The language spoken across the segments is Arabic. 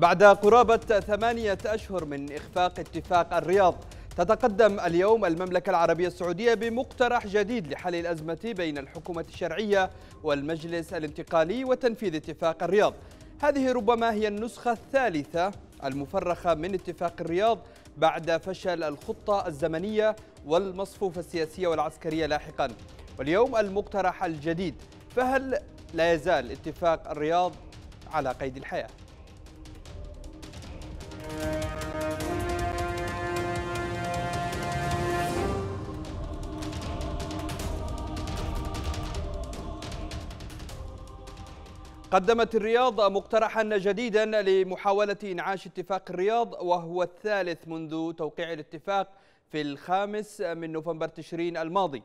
بعد قرابة ثمانية أشهر من إخفاق اتفاق الرياض تتقدم اليوم المملكة العربية السعودية بمقترح جديد لحل الأزمة بين الحكومة الشرعية والمجلس الانتقالي وتنفيذ اتفاق الرياض هذه ربما هي النسخة الثالثة المفرخة من اتفاق الرياض بعد فشل الخطة الزمنية والمصفوفة السياسية والعسكرية لاحقا واليوم المقترح الجديد فهل لا يزال اتفاق الرياض على قيد الحياه قدمت الرياض مقترحا جديدا لمحاولة إنعاش اتفاق الرياض وهو الثالث منذ توقيع الاتفاق في الخامس من نوفمبر تشرين الماضي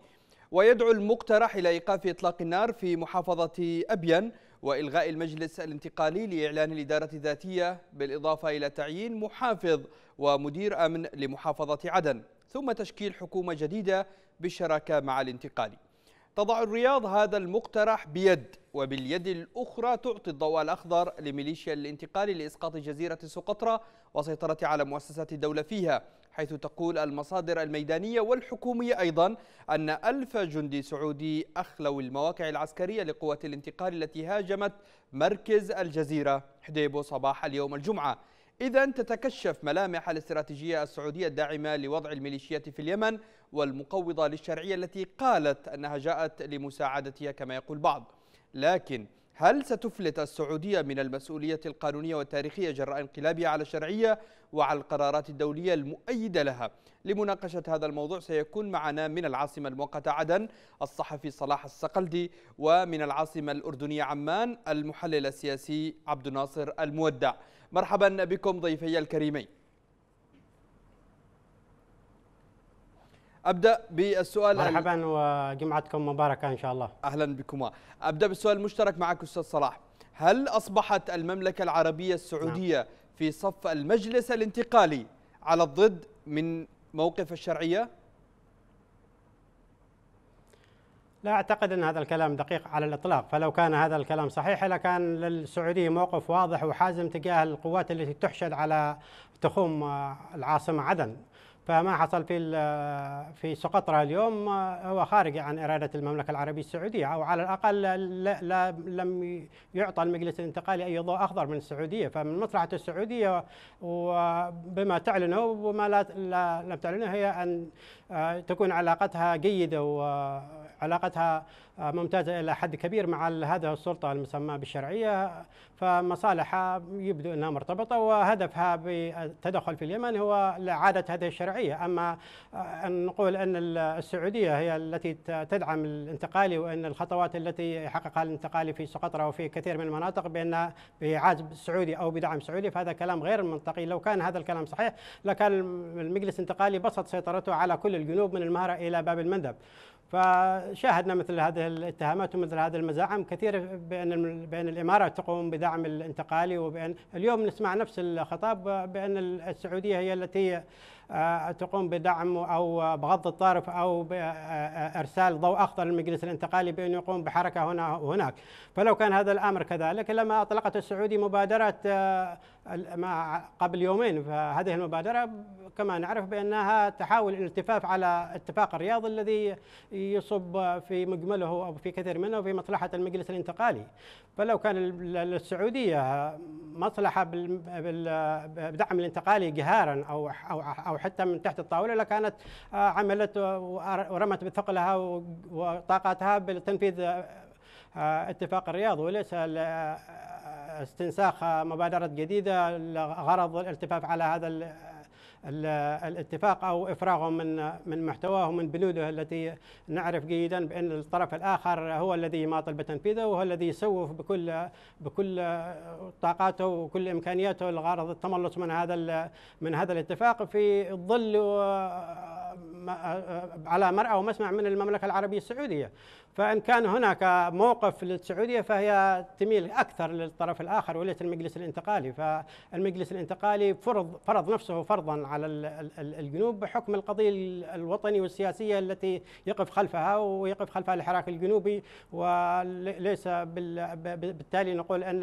ويدعو المقترح إلى إيقاف إطلاق النار في محافظة أبين وإلغاء المجلس الانتقالي لإعلان الإدارة الذاتية بالإضافة إلى تعيين محافظ ومدير أمن لمحافظة عدن ثم تشكيل حكومة جديدة بالشراكة مع الانتقالي تضع الرياض هذا المقترح بيد وباليد الأخرى تعطي الضوء الأخضر لميليشيا الانتقال لإسقاط جزيرة سقطرى وسيطرة على مؤسسات الدولة فيها حيث تقول المصادر الميدانية والحكومية أيضا أن ألف جندي سعودي أخلوا المواقع العسكرية لقوات الانتقال التي هاجمت مركز الجزيرة حديبو صباح اليوم الجمعة إذا تتكشف ملامح الاستراتيجية السعودية الداعمة لوضع الميليشيات في اليمن والمقوضة للشرعية التي قالت أنها جاءت لمساعدتها كما يقول بعض لكن هل ستفلت السعودية من المسؤولية القانونية والتاريخية جراء انقلابها على الشرعية وعلى القرارات الدولية المؤيدة لها لمناقشة هذا الموضوع سيكون معنا من العاصمة المؤقتة عدن الصحفي صلاح الصقلدي ومن العاصمة الأردنية عمان المحلل السياسي عبد الناصر المودع مرحبا بكم ضيفي الكريمين ابدا بالسؤال مرحبا وجمعتكم مباركه ان شاء الله اهلا بكما ابدا بالسؤال المشترك معك استاذ صلاح هل اصبحت المملكه العربيه السعوديه نعم. في صف المجلس الانتقالي على الضد من موقف الشرعيه لا اعتقد ان هذا الكلام دقيق على الاطلاق، فلو كان هذا الكلام صحيح لكان للسعوديه موقف واضح وحازم تجاه القوات التي تحشد على تخوم آه، العاصمه عدن، فما حصل في في سقطرى اليوم آه، هو خارج عن اراده المملكه العربيه السعوديه او على الاقل لا لا لم يعطى المجلس الانتقالي اي ضوء اخضر من السعوديه فمن مصلحه السعوديه وبما تعلنه وما لا لم تعلنه هي ان آه، تكون علاقتها جيده و علاقتها آه، ممتازة إلى حد كبير مع هذه السلطة المسمى بالشرعية فمصالحها يبدو أنها مرتبطة وهدفها بالتدخل في اليمن هو إعادة هذه الشرعية أما آه، أن نقول أن السعودية هي التي تدعم الانتقالي وأن الخطوات التي يحققها الانتقالي في سقطرى وفي كثير من المناطق بأن بعزب سعودي أو بدعم سعودي فهذا كلام غير منطقي لو كان هذا الكلام صحيح لكان المجلس الانتقالي بسط سيطرته على كل الجنوب من المهرة إلى باب المندب فشاهدنا مثل هذه الاتهامات ومثل هذه المزاعم كثيره بان بان الامارات تقوم بدعم الانتقالي وبان اليوم نسمع نفس الخطاب بان السعوديه هي التي آه، تقوم بدعم او بغض الطرف او بارسال آه، آه، ضوء اخضر للمجلس الانتقالي بان يقوم بحركه هنا وهناك فلو كان هذا الامر كذلك لما اطلقت السعوديه مبادره قبل يومين فهذه المبادره كما نعرف بانها تحاول الالتفاف على اتفاق الرياض الذي يصب في مجمله او في كثير منه في مصلحه المجلس الانتقالي فلو كان للسعوديه مصلحه بدعم الانتقالي جهارا او او او او حتى من تحت الطاوله لكانت آه، عملت آه، ورمت بثقلها وطاقتها بالتنفيذ آه، اتفاق الرياض وليس استنساخ مبادرة جديدة لغرض الالتفاف على هذا الاتفاق او افراغه من من محتواه ومن بنوده التي نعرف جيدا بان الطرف الاخر هو الذي ما طلب تنفيذه وهو الذي يسوف بكل بكل طاقاته وكل امكانياته لغرض التملص من هذا من هذا الاتفاق في ظل آه، آه، على مرأى ومسمع من المملكه العربيه السعوديه فإن كان هناك موقف للسعودية فهي تميل أكثر للطرف الآخر وليس المجلس الانتقالي فالمجلس الانتقالي فرض, فرض نفسه فرضا على الجنوب بحكم القضية الوطني والسياسية التي يقف خلفها ويقف خلفها الحراك الجنوبي وليس بالتالي نقول أن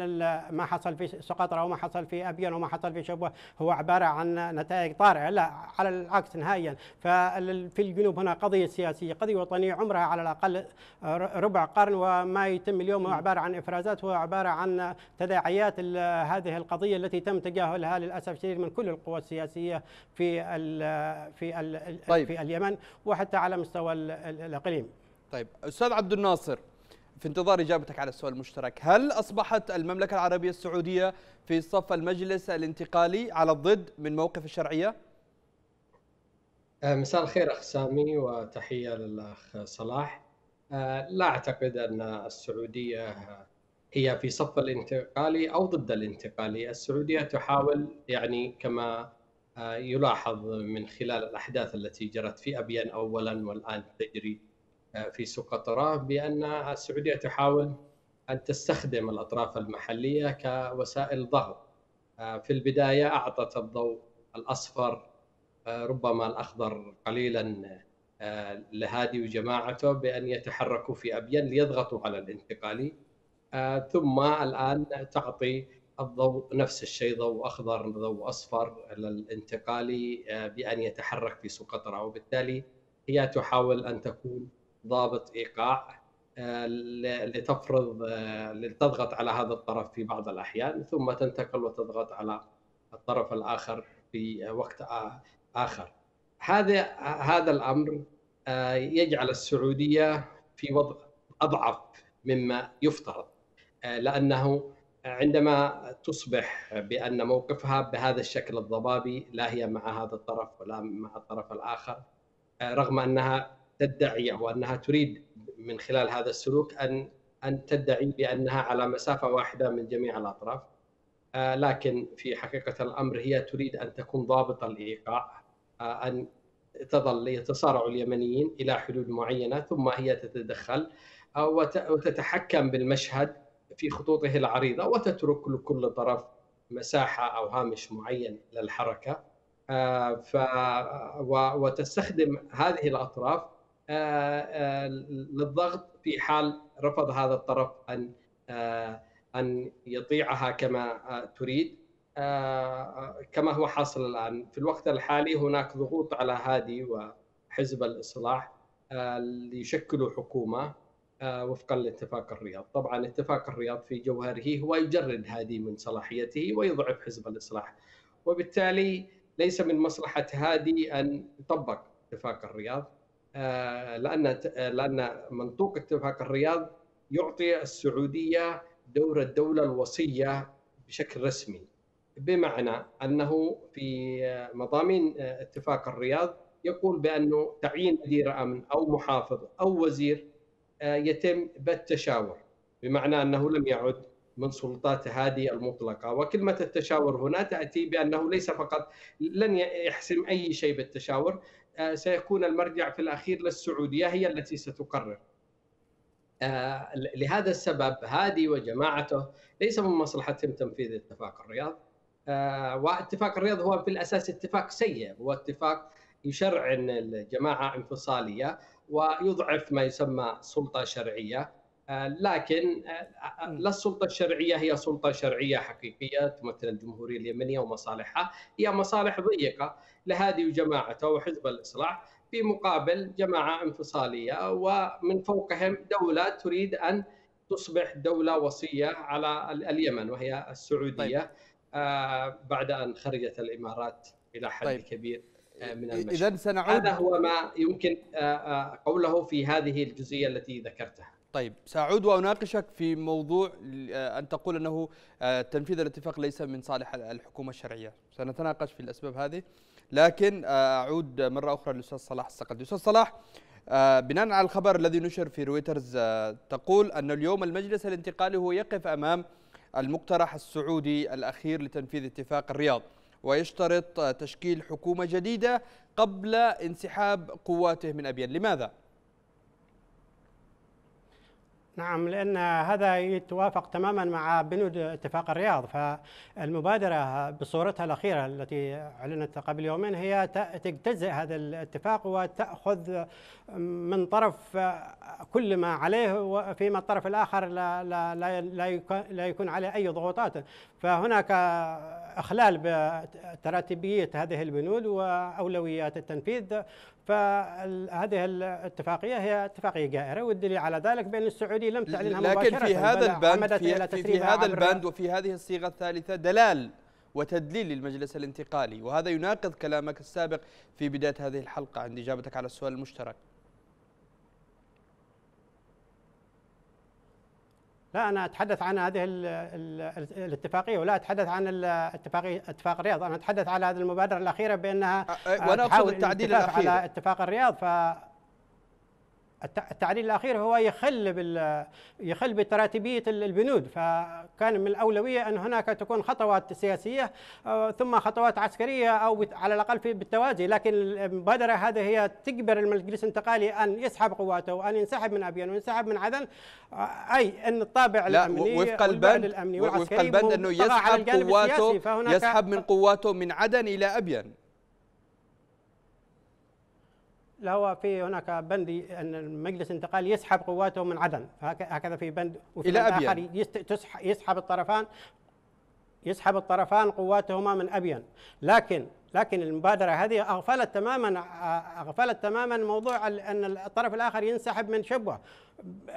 ما حصل في سقطرى وما حصل في أبين وما حصل في شبوة هو عبارة عن نتائج طارئة لا على العكس نهائيا ففي الجنوب هنا قضية سياسية قضية وطنية عمرها على الأقل ربع قرن وما يتم اليوم هو عبارة عن إفرازات هو عبارة عن تداعيات هذه القضية التي تم تجاهلها للأسف الشديد من كل القوى السياسية في الـ في الـ طيب. في اليمن وحتى على مستوى الإقليم طيب أستاذ عبد الناصر في انتظار اجابتك على السؤال المشترك، هل اصبحت المملكه العربيه السعوديه في صف المجلس الانتقالي على الضد من موقف الشرعيه؟ آه، مساء الخير اخ سامي وتحيه للاخ صلاح. آه، لا اعتقد ان السعوديه هي في صف الانتقالي او ضد الانتقالي، السعوديه تحاول يعني كما آه، يلاحظ من خلال الاحداث التي جرت في ابيان اولا والان تجري آه، في سوق بان السعوديه تحاول ان تستخدم الاطراف المحليه كوسائل ضغط. في البدايه اعطت الضوء الاصفر ربما الاخضر قليلا آه، لهادي وجماعته بان يتحركوا في ابين ليضغطوا على الانتقالي آه، ثم الان تعطي الضوء نفس الشيء ضوء اخضر ضوء اصفر للانتقالي آه، بان يتحرك في سقطرى وبالتالي هي تحاول ان تكون ضابط ايقاع لتفرض لتضغط على هذا الطرف في بعض الاحيان ثم تنتقل وتضغط على الطرف الاخر في وقت اخر هذا هذا الامر آه، يجعل السعوديه في وضع اضعف مما يفترض آه، لانه عندما تصبح بان موقفها بهذا الشكل الضبابي لا هي مع هذا الطرف ولا مع الطرف الاخر آه، رغم انها تدعي او انها تريد من خلال هذا السلوك ان ان تدعي بانها على مسافه واحده من جميع الاطراف لكن في حقيقه الامر هي تريد ان تكون ضابط الايقاع ان تظل يتصارع اليمنيين الى حدود معينه ثم هي تتدخل آه، وتتحكم بالمشهد في خطوطه العريضه وتترك لكل طرف مساحه او هامش معين للحركه آه، ف وتستخدم هذه الاطراف آه، للضغط في حال رفض هذا الطرف ان ان يطيعها كما تريد آه، كما هو حاصل الآن في الوقت الحالي هناك ضغوط على هادي وحزب الإصلاح آه، ليشكلوا حكومة آه، وفقا لاتفاق الرياض طبعا اتفاق الرياض في جوهره هو يجرد هادي من صلاحيته ويضعف حزب الإصلاح وبالتالي ليس من مصلحة هادي أن يطبق اتفاق الرياض لأن لأن منطوق اتفاق الرياض يعطي السعودية دور الدولة الوصية بشكل رسمي بمعنى انه في مضامين اتفاق الرياض يقول بانه تعيين مدير امن او محافظ او وزير آه، يتم بالتشاور بمعنى انه لم يعد من سلطات هذه المطلقه وكلمه التشاور هنا تاتي بانه ليس فقط لن يحسم اي شيء بالتشاور آه، سيكون المرجع في الاخير للسعوديه هي التي ستقرر آه، لهذا السبب هادي وجماعته ليس من مصلحتهم تنفيذ اتفاق الرياض آه، واتفاق الرياض هو في الاساس اتفاق سيء هو اتفاق يشرعن الجماعه انفصاليه ويضعف ما يسمى سلطه شرعيه آه، لكن آه، لا السلطه الشرعيه هي سلطه شرعيه حقيقيه تمثل الجمهوريه اليمنيه ومصالحها هي مصالح ضيقه لهذه وجماعته وحزب الاصلاح في مقابل جماعه انفصاليه ومن فوقهم دوله تريد ان تصبح دوله وصيه على اليمن وهي طيب. السعوديه طيب. آه، بعد ان خرجت الامارات الى حد طيب. كبير آه، من المشهد اذا سنعود هذا هو ما يمكن آه، قوله في هذه الجزئيه التي ذكرتها طيب سأعود وأناقشك في موضوع أن تقول أنه تنفيذ الاتفاق ليس من صالح الحكومة الشرعية سنتناقش في الأسباب هذه لكن أعود مرة أخرى للأستاذ صلاح الصقل الأستاذ صلاح بناء على الخبر الذي نشر في رويترز تقول أن اليوم المجلس الانتقالي هو يقف أمام المقترح السعودي الأخير لتنفيذ اتفاق الرياض ويشترط تشكيل حكومة جديدة قبل انسحاب قواته من أبيان لماذا؟ نعم لأن هذا يتوافق تماما مع بنود اتفاق الرياض فالمبادرة بصورتها الأخيرة التي أعلنت قبل يومين هي تجتزئ هذا الاتفاق وتأخذ من طرف كل ما عليه فيما الطرف الآخر لا, لا, لا, لا يكون عليه أي ضغوطات فهناك إخلال بتراتبية هذه البنود وأولويات التنفيذ فهذه الاتفاقيه هي اتفاقيه جائره والدليل على ذلك بان السعوديه لم تعلنها مباشره لكن في هذا البند في, في, في هذا البند وفي هذه الصيغه الثالثه دلال وتدليل للمجلس الانتقالي وهذا يناقض كلامك السابق في بدايه هذه الحلقه عند اجابتك على السؤال المشترك لا أنا أتحدث عن هذه الـ الـ الاتفاقية ولا أتحدث عن الاتفاقية اتفاق الرياض أنا أتحدث على هذه المبادرة الأخيرة بأنها وأنا أقصد التعديل الأخير على اتفاق الرياض ف التعديل الاخير هو يخل بال يخل بتراتبيه البنود فكان من الاولويه ان هناك تكون خطوات سياسيه آه، ثم خطوات عسكريه او على الاقل في بالتوازي لكن المبادره هذه هي تجبر المجلس الانتقالي ان يسحب قواته وان ينسحب من ابين وينسحب من عدن آه، اي ان الطابع لا الامني وفق البند الامني وفق البند انه يسحب قواته يسحب من قواته من عدن الى ابين هو في هناك بند ان مجلس الانتقال يسحب قواته من عدن هكذا في بند وفي الى بند اخر يسحب الطرفان يسحب الطرفان قواتهما من ابين لكن لكن المبادره هذه اغفلت تماما اغفلت تماما موضوع ان الطرف الاخر ينسحب من شبوه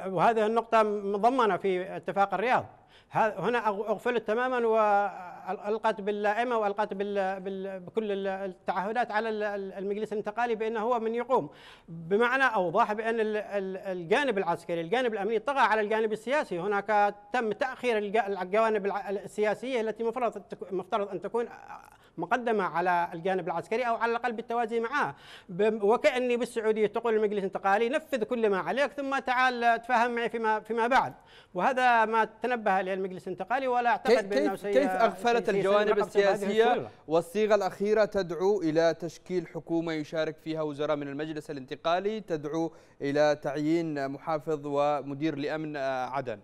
وهذه النقطه مضمنه في اتفاق الرياض هنا اغفلت تماما والقت باللائمه والقت بكل التعهدات على المجلس الانتقالي بانه هو من يقوم بمعنى اوضح بان الجانب العسكري الجانب الامني طغى على الجانب السياسي هناك تم تاخير الجوانب السياسيه التي مفترض ان تكون مقدمة على الجانب العسكري أو على الأقل بالتوازي معاه وكأني بالسعودية تقول المجلس الانتقالي نفذ كل ما عليك ثم تعال تفاهم معي فيما فيما بعد وهذا ما تنبه اليه المجلس الانتقالي ولا اعتقد بانه كيف, كيف اغفلت الجوانب السياسيه والصيغه الاخيره تدعو الى تشكيل حكومه يشارك فيها وزراء من المجلس الانتقالي تدعو الى تعيين محافظ ومدير لامن آه، عدن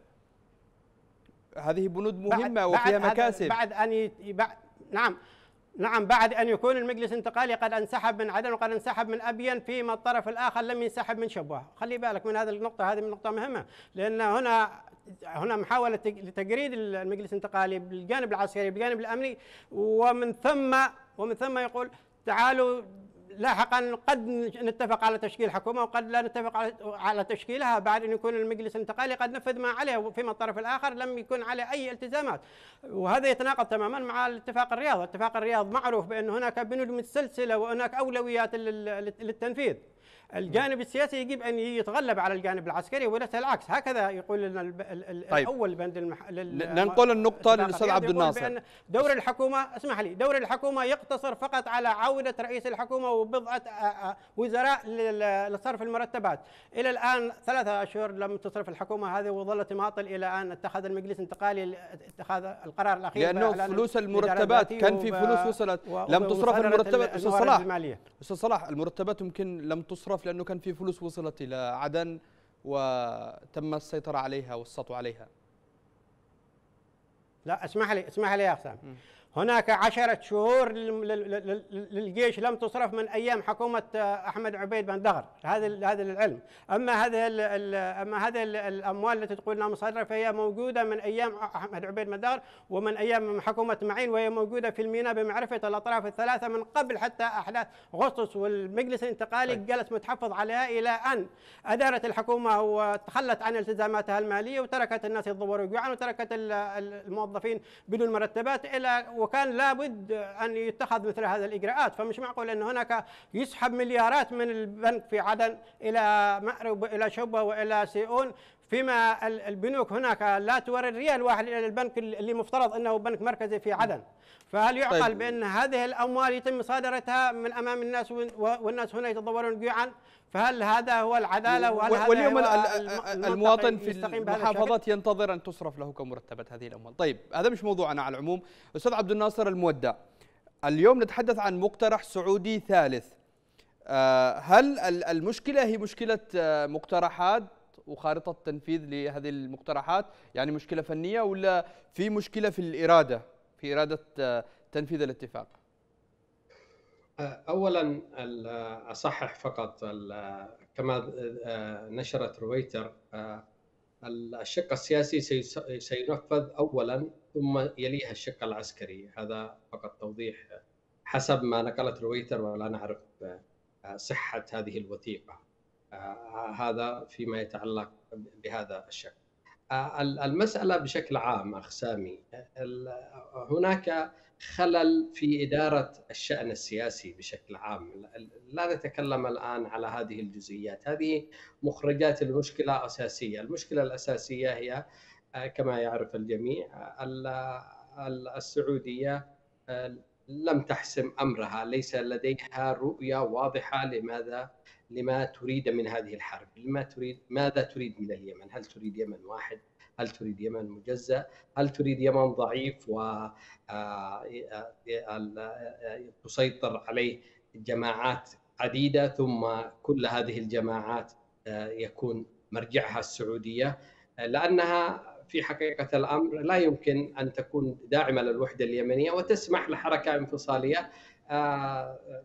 هذه بنود مهمه بعد وفيها بعد مكاسب بعد ان بعد نعم نعم بعد أن يكون المجلس انتقالي قد انسحب من عدن وقد انسحب من أبين فيما الطرف الآخر لم ينسحب من شبوة خلي بالك من هذه النقطة هذه نقطة مهمة لأن هنا هنا محاولة لتجريد المجلس الانتقالي بالجانب العسكري بالجانب الأمني ومن ثم ومن ثم يقول تعالوا لاحقا قد نتفق على تشكيل حكومة وقد لا نتفق على تشكيلها بعد أن يكون المجلس الانتقالي قد نفذ ما عليه وفيما الطرف الآخر لم يكون عليه أي التزامات وهذا يتناقض تماما مع الاتفاق الرياض اتفاق الرياض معروف بأن هناك بنود متسلسلة وهناك أولويات للتنفيذ الجانب السياسي يجب ان يتغلب على الجانب العسكري وليس العكس هكذا يقول لنا طيب. الاول بند المح... لل... ننقل النقطه للاستاذ عبد الناصر دور الحكومه اسمح لي دور الحكومه يقتصر فقط على عوده رئيس الحكومه وبضعه آه، آه، وزراء لصرف المرتبات الى الان ثلاثة اشهر لم تصرف الحكومه هذه وظلت ماطل الى ان اتخذ المجلس الانتقالي اتخاذ القرار الاخير لانه فلوس المرتبات كان في فلوس وصلت و... لم تصرف المرتبات استاذ صلاح استاذ صلاح المرتبات يمكن لم تصرف الطرف لأنه كان في فلوس وصلت إلى عدن وتم السيطرة عليها والسطو عليها لا اسمح لي اسمح لي يا أخسام هناك عشرة شهور للجيش لم تصرف من أيام حكومة آه، أحمد عبيد بن دهر هذا هذا العلم أما هذه أما هذه الأموال التي تقول أنها مصرفة هي موجودة من أيام أحمد عبيد بن دهر ومن أيام حكومة معين وهي موجودة في الميناء بمعرفة الأطراف الثلاثة من قبل حتى أحداث أغسطس والمجلس الانتقالي طيب. جلس متحفظ عليها إلى أن أدارت الحكومة وتخلت عن التزاماتها المالية وتركت الناس يتضوروا جوعا وتركت الموظفين بدون مرتبات إلى وكان لابد أن يتخذ مثل هذه الإجراءات فمش معقول أن هناك يسحب مليارات من البنك في عدن إلى مأرب الى شبه وإلى سيئون فيما البنوك هناك لا توري الريال واحد الى البنك اللي مفترض انه بنك مركزي في عدن فهل يعقل طيب. بان هذه الاموال يتم مصادرتها من امام الناس والناس هنا يتضورون جوعا فهل هذا هو العداله وهل هذا واليوم المواطن في المحافظات ينتظر ان تصرف له كمرتبات هذه الاموال طيب هذا مش موضوعنا على العموم استاذ عبد الناصر المودع اليوم نتحدث عن مقترح سعودي ثالث آه، هل المشكله هي مشكله آه، مقترحات وخارطه تنفيذ لهذه المقترحات يعني مشكله فنيه ولا في مشكله في الاراده في اراده آه، تنفيذ الاتفاق آه، اولا آه، اصحح فقط كما نشرت رويتر الشق السياسي سينفذ اولا ثم يليها الشق العسكري هذا فقط توضيح حسب ما نقلت رويتر ولا نعرف صحه هذه الوثيقه آه، هذا فيما يتعلق بهذا الشكل آه، المسألة بشكل عام أخ سامي هناك خلل في إدارة الشأن السياسي بشكل عام لا نتكلم الآن على هذه الجزئيات هذه مخرجات المشكلة أساسية المشكلة الأساسية هي آه، كما يعرف الجميع السعودية لم تحسم أمرها ليس لديها رؤية واضحة لماذا لما تريد من هذه الحرب لما تريد ماذا تريد من اليمن هل تريد يمن واحد هل تريد يمن مجزأ هل تريد يمن ضعيف و آه، آه، آه، تسيطر عليه جماعات عديدة ثم كل هذه الجماعات يكون مرجعها السعودية لأنها في حقيقة الأمر لا يمكن أن تكون داعمة للوحدة اليمنية وتسمح لحركة انفصالية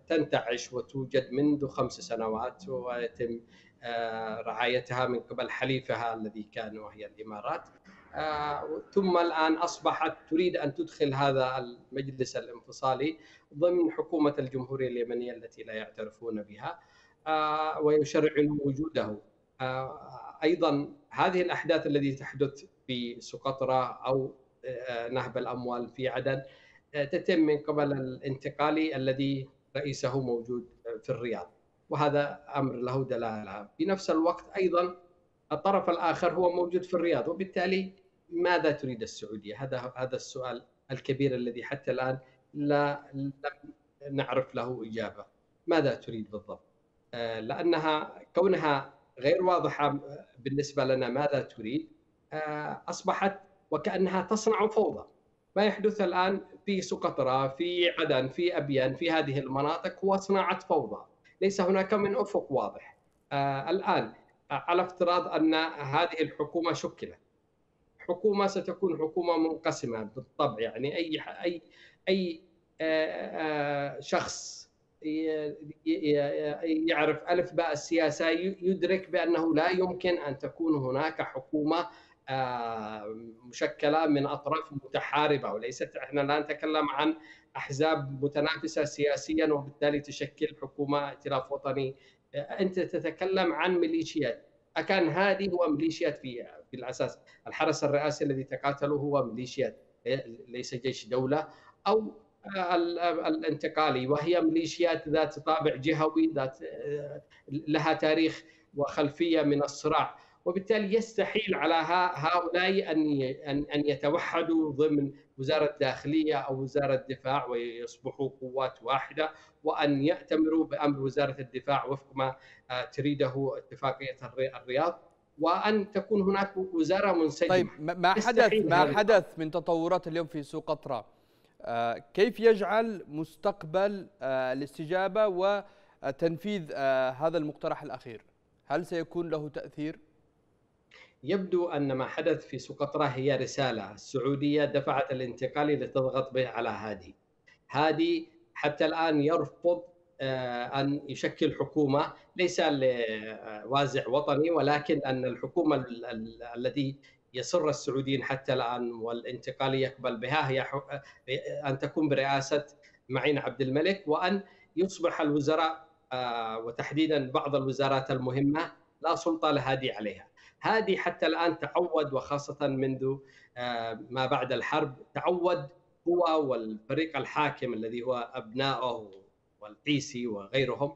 تنتعش وتوجد منذ خمس سنوات ويتم آه، رعايتها من قبل حليفها الذي كان وهي الامارات آه، ثم الان اصبحت تريد ان تدخل هذا المجلس الانفصالي ضمن حكومه الجمهوريه اليمنيه التي لا يعترفون بها آه، ويشرعون وجوده ايضا هذه الاحداث التي تحدث في سقطرى او نهب الاموال في عدن تتم من قبل الانتقالي الذي رئيسه موجود في الرياض وهذا امر له دلاله في نفس الوقت ايضا الطرف الاخر هو موجود في الرياض وبالتالي ماذا تريد السعوديه؟ هذا هذا السؤال الكبير الذي حتى الان لا لم نعرف له اجابه. ماذا تريد بالضبط؟ آه، لانها كونها غير واضحه بالنسبه لنا ماذا تريد آه، اصبحت وكانها تصنع فوضى. ما يحدث الان في سقطرى في عدن في ابيان في هذه المناطق هو صناعه فوضى ليس هناك من افق واضح آه، الان آه، على افتراض ان هذه الحكومه شكلت حكومه ستكون حكومه منقسمه بالطبع يعني اي اي اي آه، شخص يعرف الف باء السياسه يدرك بانه لا يمكن ان تكون هناك حكومه آه، مشكله من اطراف متحاربه وليست احنا لا نتكلم عن احزاب متنافسه سياسيا وبالتالي تشكل حكومه ائتلاف وطني آه، انت تتكلم عن ميليشيات اكان هذه هو ميليشيات في في الاساس الحرس الرئاسي الذي تقاتله هو ميليشيات آه، ليس جيش دوله او الانتقالي وهي ميليشيات ذات طابع جهوي ذات لها تاريخ وخلفيه من الصراع وبالتالي يستحيل على هؤلاء ان ان يتوحدوا ضمن وزاره الداخليه او وزاره الدفاع ويصبحوا قوات واحده وان ياتمروا بامر وزاره الدفاع وفق ما آه، تريده اتفاقيه الرياض وان تكون هناك وزاره منسجمه طيب ما حدث ما حدث من تطورات اليوم في سوق قطره آه، كيف يجعل مستقبل آه، الاستجابه وتنفيذ هذا المقترح الاخير هل سيكون له تاثير يبدو أن ما حدث في سقطرى هي رسالة السعودية دفعت الانتقالي لتضغط به على هادي هادي حتى الآن يرفض آه، أن يشكل حكومة ليس لوازع وطني ولكن أن الحكومة التي يصر السعوديين حتى الآن والانتقالي يقبل بها هي أن تكون برئاسة معين عبد الملك وأن يصبح الوزراء آه، وتحديدا بعض الوزارات المهمة لا سلطة لهادي عليها هذه حتى الآن تعود وخاصة منذ آه، ما بعد الحرب تعود هو والفريق الحاكم الذي هو أبنائه والقيسي وغيرهم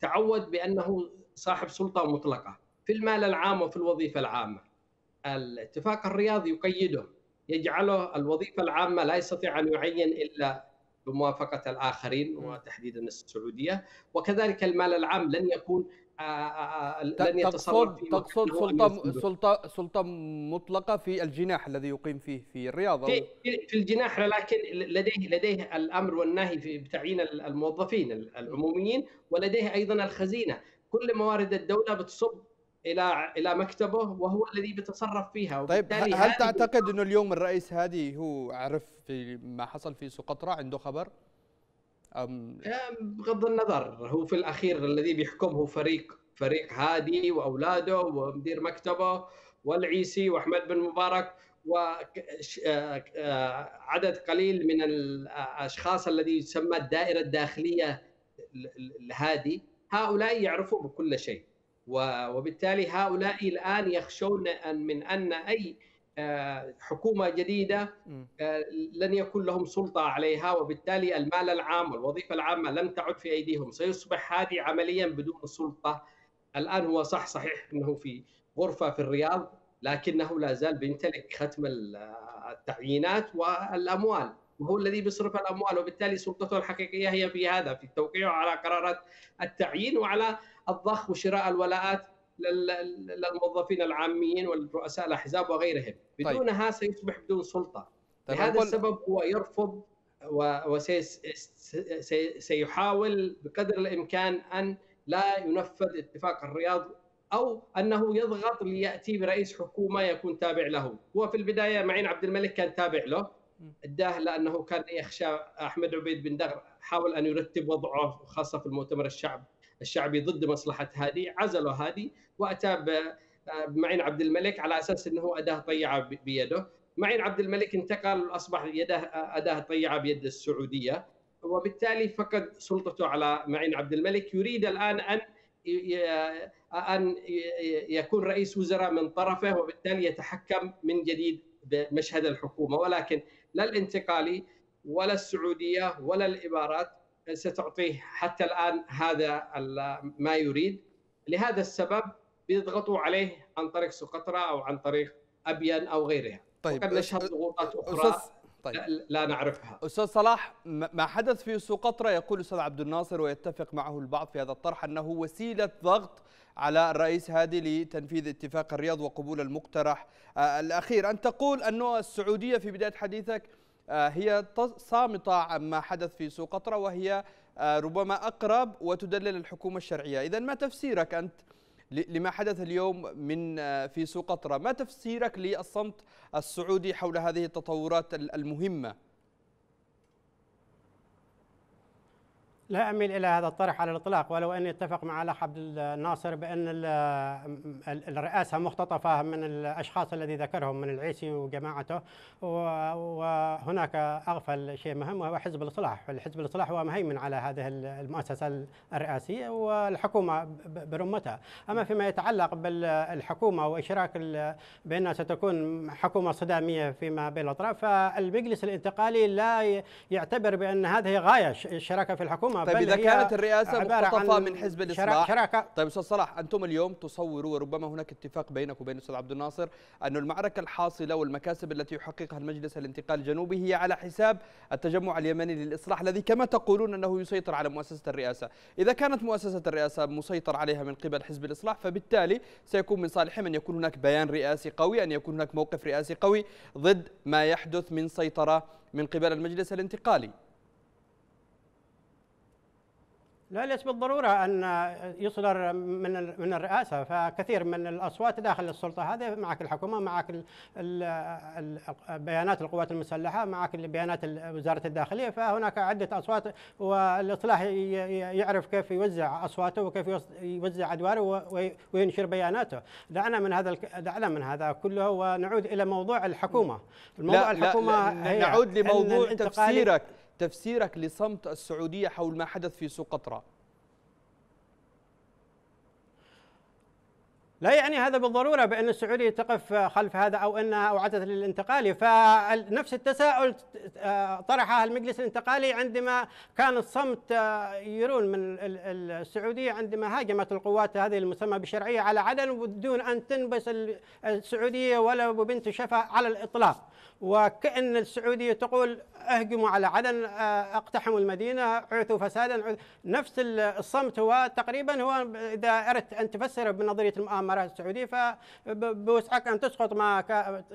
تعود بأنه صاحب سلطة مطلقة في المال العام وفي الوظيفة العامة الاتفاق الرياضي يقيده يجعله الوظيفة العامة لا يستطيع أن يعين إلا بموافقة الآخرين وتحديدا السعودية وكذلك المال العام لن يكون آه، آه، آه، لن يتصور تقصد سلطه سلطه سلطه مطلقه في الجناح الذي يقيم فيه في الرياضه في, في الجناح لكن لديه لديه الامر والنهي في تعيين الموظفين العموميين ولديه ايضا الخزينه كل موارد الدوله بتصب الى الى مكتبه وهو الذي بيتصرف فيها طيب هل تعتقد انه اليوم الرئيس هادي هو عرف في ما حصل في سقطرى عنده خبر؟ أم... بغض النظر هو في الاخير الذي بيحكمه فريق فريق هادي واولاده ومدير مكتبه والعيسي واحمد بن مبارك وعدد آه، آه، قليل من الاشخاص الذي يسمى الدائره الداخليه الهادي هؤلاء يعرفوا بكل شيء وبالتالي هؤلاء الان يخشون من ان اي آه، حكومه جديده آه، لن يكون لهم سلطه عليها وبالتالي المال العام والوظيفه العامه لم تعد في ايديهم سيصبح هذه عمليا بدون سلطه الان هو صح صحيح انه في غرفه في الرياض لكنه لا زال بيمتلك ختم التعيينات والاموال وهو الذي بيصرف الاموال وبالتالي سلطته الحقيقيه هي في هذا في التوقيع على قرارات التعيين وعلى الضخ وشراء الولاءات للموظفين العاميين والرؤساء الاحزاب وغيرهم طيب. بدونها سيصبح بدون سلطه طيب لهذا أقول... السبب هو يرفض وسيحاول بقدر الامكان ان لا ينفذ اتفاق الرياض او انه يضغط لياتي برئيس حكومه يكون تابع له، هو في البدايه معين عبد الملك كان تابع له اداه لانه كان يخشى احمد عبيد بن دغر حاول ان يرتب وضعه خاصه في المؤتمر الشعب الشعبي ضد مصلحه هادي عزلوا هادي واتى بمعين عبد الملك على اساس انه اداه طيعه بيده معين عبد الملك انتقل واصبح يده اداه طيعه بيد السعوديه وبالتالي فقد سلطته على معين عبد الملك يريد الان ان ان يكون رئيس وزراء من طرفه وبالتالي يتحكم من جديد بمشهد الحكومه ولكن لا الانتقالي ولا السعوديه ولا الامارات ستعطيه حتى الآن هذا ما يريد لهذا السبب بيضغطوا عليه عن طريق سقطرى أو عن طريق أبين أو غيرها طيب وقد نشهد ضغوطات أخرى أساس... طيب. لا نعرفها استاذ صلاح ما حدث في سقطرى يقول الاستاذ عبد الناصر ويتفق معه البعض في هذا الطرح انه وسيله ضغط على الرئيس هادي لتنفيذ اتفاق الرياض وقبول المقترح آه، الاخير ان تقول انه السعوديه في بدايه حديثك آه، هي صامتة عما حدث في سوق قطرة وهي آه، ربما أقرب وتدلل الحكومة الشرعية إذا ما تفسيرك أنت لما حدث اليوم من آه، في سوق قطرة ما تفسيرك للصمت السعودي حول هذه التطورات المهمة لا اميل الى هذا الطرح على الاطلاق ولو اني اتفق مع الاخ عبد الناصر بان الرئاسه مختطفه من الاشخاص الذي ذكرهم من العيسي وجماعته وهناك اغفل شيء مهم وهو حزب الاصلاح، الحزب الاصلاح هو مهيمن على هذه المؤسسه الرئاسيه والحكومه برمتها، اما فيما يتعلق بالحكومه واشراك بانها ستكون حكومه صداميه فيما بين الاطراف فالمجلس الانتقالي لا يعتبر بان هذه غايه الشراكه في الحكومه طيب اذا كانت الرئاسه مقتطفه من حزب الاصلاح شراكة طيب استاذ صلاح انتم اليوم تصوروا وربما هناك اتفاق بينك وبين الاستاذ عبد الناصر ان المعركه الحاصله والمكاسب التي يحققها المجلس الانتقال الجنوبي هي على حساب التجمع اليمني للاصلاح الذي كما تقولون انه يسيطر على مؤسسه الرئاسه، اذا كانت مؤسسه الرئاسه مسيطر عليها من قبل حزب الاصلاح فبالتالي سيكون من صالحهم ان يكون هناك بيان رئاسي قوي، ان يكون هناك موقف رئاسي قوي ضد ما يحدث من سيطره من قبل المجلس الانتقالي. لا ليس بالضروره ان يصدر من من الرئاسه فكثير من الاصوات داخل السلطه هذه معك الحكومه معك بيانات القوات المسلحه معك بيانات وزاره الداخليه فهناك عده اصوات والاصلاح يعرف كيف يوزع اصواته وكيف يوزع ادواره وينشر بياناته دعنا من هذا دعنا من هذا كله ونعود الى موضوع الحكومه الموضوع لا الحكومه لا لا نعود لموضوع تفسيرك تفسيرك لصمت السعودية حول ما حدث في سقطرى لا يعني هذا بالضرورة بأن السعودية تقف خلف هذا أو أنها أوعدت للانتقالي فنفس التساؤل آه، طرحها المجلس الانتقالي عندما كان الصمت آه، يرون من السعودية عندما هاجمت القوات هذه المسمى بالشرعية على عدن بدون أن تنبس السعودية ولا ببنت شفا على الإطلاق وكأن السعودية تقول اهجموا على عدن آه، اقتحموا المدينة عثوا فسادا نفس الصمت هو تقريبا هو إذا أردت أن تفسر بنظرية المؤامرة السعودية فبوسعك أن تسقط ما,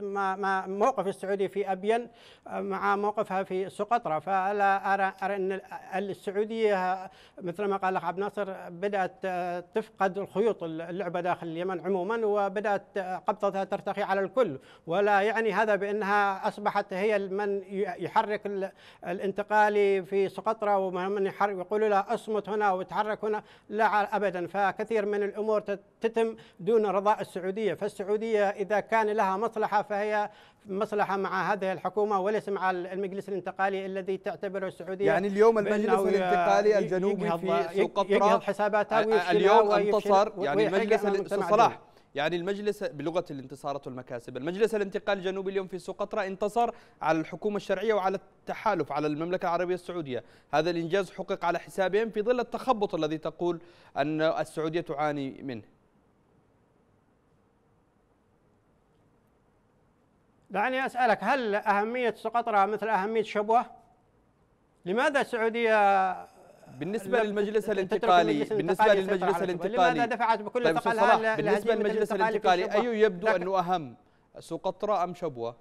ما, ما موقف السعودية في أبين مع موقفها في سقطرى فلا أرى, أرى أن السعودية مثل ما قال الأخ عبد الناصر بدأت تفقد الخيوط اللعبة داخل اليمن عموما وبدأت قبضتها ترتخي على الكل ولا يعني هذا بأنها اصبحت هي من يحرك الانتقالي في سقطرى ومن يحرك يقول لها اصمت هنا وتحرك هنا لا ابدا فكثير من الامور تتم دون رضاء السعوديه فالسعوديه اذا كان لها مصلحه فهي مصلحه مع هذه الحكومه وليس مع المجلس الانتقالي الذي تعتبره السعوديه يعني اليوم المجلس الانتقالي الجنوبي في سقطرى يقضي حساباتها اليوم انتصر يعني المجلس صلاح يعني المجلس بلغة الانتصارات والمكاسب المجلس الانتقالي الجنوبي اليوم في سقطرى انتصر على الحكومة الشرعية وعلى التحالف على المملكة العربية السعودية هذا الإنجاز حقق على حسابهم في ظل التخبط الذي تقول أن السعودية تعاني منه دعني أسألك هل أهمية سقطرى مثل أهمية شبوة؟ لماذا السعودية بالنسبه للمجلس الانتقالي بالنسبه للمجلس الانتقالي لماذا دفعت بكل طيب ثقلها بالنسبه للمجلس الانتقالي اي يبدو انه اهم سقطرة ام شبوه